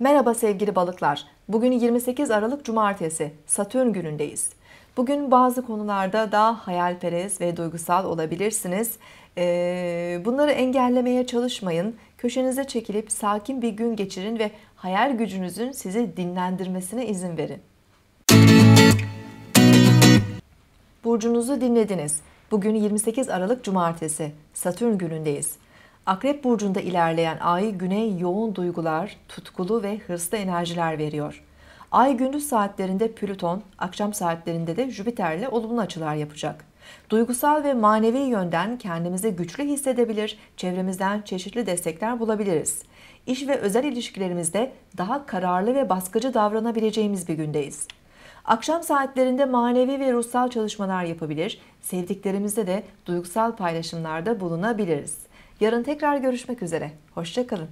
Merhaba sevgili balıklar. Bugün 28 Aralık Cumartesi, Satürn günündeyiz. Bugün bazı konularda daha hayalperest ve duygusal olabilirsiniz. Ee, bunları engellemeye çalışmayın. Köşenize çekilip sakin bir gün geçirin ve hayal gücünüzün sizi dinlendirmesine izin verin. Burcunuzu dinlediniz. Bugün 28 Aralık Cumartesi, Satürn günündeyiz. Akrep burcunda ilerleyen ay güney yoğun duygular, tutkulu ve hırslı enerjiler veriyor. Ay gündüz saatlerinde Plüton, akşam saatlerinde de Jüpiter ile olumlu açılar yapacak. Duygusal ve manevi yönden kendimizi güçlü hissedebilir, çevremizden çeşitli destekler bulabiliriz. İş ve özel ilişkilerimizde daha kararlı ve baskıcı davranabileceğimiz bir gündeyiz. Akşam saatlerinde manevi ve ruhsal çalışmalar yapabilir, sevdiklerimizde de duygusal paylaşımlarda bulunabiliriz. Yarın tekrar görüşmek üzere. Hoşçakalın.